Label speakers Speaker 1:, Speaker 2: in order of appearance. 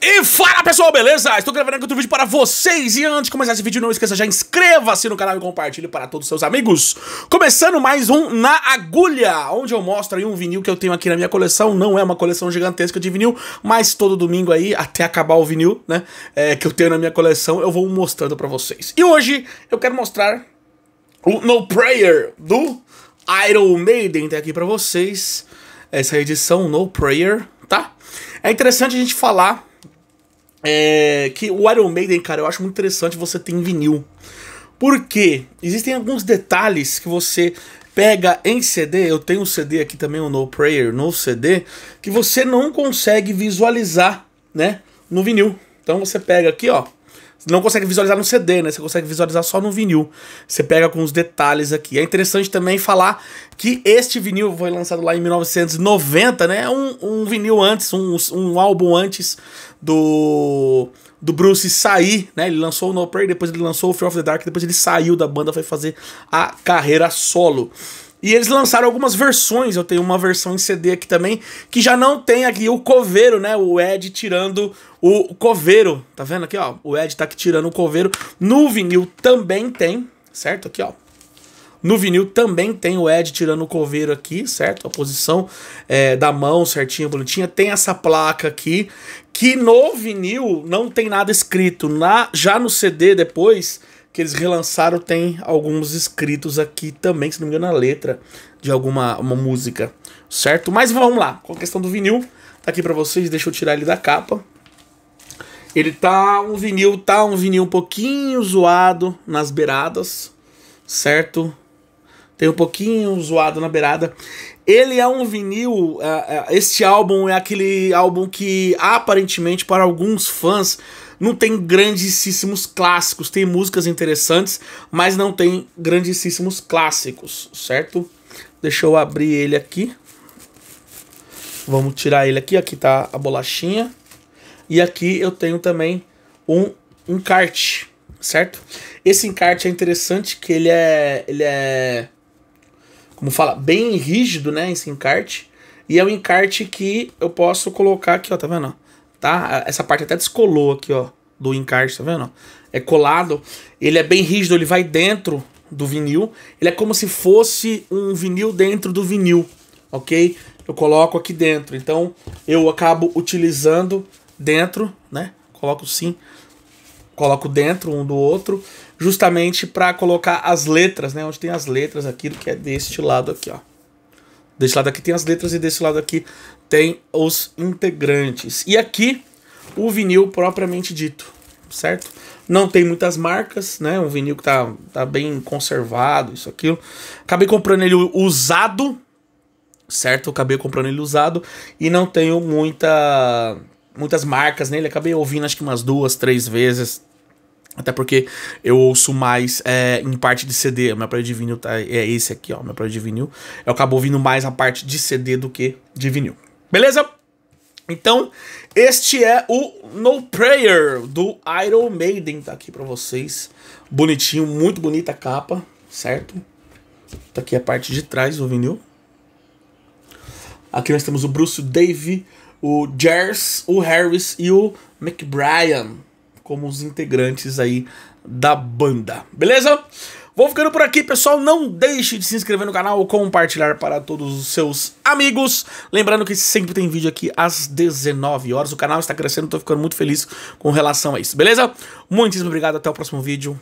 Speaker 1: E fala pessoal, beleza? Estou gravando aqui outro vídeo para vocês E antes de começar esse vídeo, não esqueça, já inscreva-se no canal e compartilhe para todos os seus amigos Começando mais um Na Agulha Onde eu mostro aí um vinil que eu tenho aqui na minha coleção Não é uma coleção gigantesca de vinil Mas todo domingo aí, até acabar o vinil, né? É, que eu tenho na minha coleção, eu vou mostrando para vocês E hoje eu quero mostrar o No Prayer do Iron Maiden Tem tá aqui para vocês Essa edição, No Prayer, tá? É interessante a gente falar é, que o Iron Maiden, cara, eu acho muito interessante você ter em vinil. Porque existem alguns detalhes que você pega em CD, eu tenho um CD aqui também, o um No Prayer, no CD, que você não consegue visualizar, né, no vinil. Então você pega aqui, ó, você não consegue visualizar no CD, né? Você consegue visualizar só no vinil. Você pega com os detalhes aqui. É interessante também falar que este vinil foi lançado lá em 1990, né? Um, um vinil antes, um, um álbum antes do do Bruce sair, né? Ele lançou o No Prayer, depois ele lançou o Fear of the Dark, depois ele saiu da banda, foi fazer a carreira solo. E eles lançaram algumas versões, eu tenho uma versão em CD aqui também, que já não tem aqui o coveiro, né? O Ed tirando o coveiro, tá vendo aqui, ó? O Ed tá aqui tirando o coveiro. No vinil também tem, certo? Aqui, ó. No vinil também tem o Ed tirando o coveiro aqui, certo? A posição é, da mão certinha, bonitinha. Tem essa placa aqui, que no vinil não tem nada escrito. Na, já no CD depois que eles relançaram tem alguns escritos aqui também, se não me engano, a letra de alguma uma música, certo? Mas vamos lá, com a questão do vinil, tá aqui para vocês, deixa eu tirar ele da capa. Ele tá um vinil, tá um vinil um pouquinho zoado nas beiradas, certo? Tem um pouquinho zoado na beirada. Ele é um vinil, é, é, este álbum é aquele álbum que aparentemente para alguns fãs não tem grandíssimos clássicos. Tem músicas interessantes, mas não tem grandíssimos clássicos, certo? Deixa eu abrir ele aqui. Vamos tirar ele aqui. Aqui tá a bolachinha. E aqui eu tenho também um encarte, certo? Esse encarte é interessante que ele é, ele é, como fala, bem rígido, né? Esse encarte. E é um encarte que eu posso colocar aqui, ó, tá vendo? Tá? Essa parte até descolou aqui, ó do encaixe, tá vendo? É colado. Ele é bem rígido, ele vai dentro do vinil. Ele é como se fosse um vinil dentro do vinil, ok? Eu coloco aqui dentro. Então eu acabo utilizando dentro, né? Coloco sim, coloco dentro um do outro, justamente para colocar as letras, né? Onde tem as letras aqui, que é deste lado aqui, ó. Desse lado aqui tem as letras e desse lado aqui tem os integrantes. E aqui o vinil propriamente dito, certo? Não tem muitas marcas, né? Um vinil que tá, tá bem conservado, isso, aquilo. Acabei comprando ele usado, certo? Acabei comprando ele usado e não tenho muita, muitas marcas nele. Acabei ouvindo acho que umas duas, três vezes, até porque eu ouço mais é, em parte de CD. O meu pré de vinil tá, é esse aqui, ó. Meu aparelho de vinil. Eu acabo ouvindo mais a parte de CD do que de vinil. Beleza? Então, este é o No Prayer do Iron Maiden, tá aqui para vocês. Bonitinho, muito bonita a capa, certo? Tá aqui a parte de trás do vinil. Aqui nós temos o Bruce Dave, o Jers, o Harris e o McBrien como os integrantes aí da banda. Beleza? Vou ficando por aqui, pessoal. Não deixe de se inscrever no canal, compartilhar para todos os seus amigos. Lembrando que sempre tem vídeo aqui às 19 horas. O canal está crescendo, estou ficando muito feliz com relação a isso, beleza? Muitíssimo obrigado, até o próximo vídeo.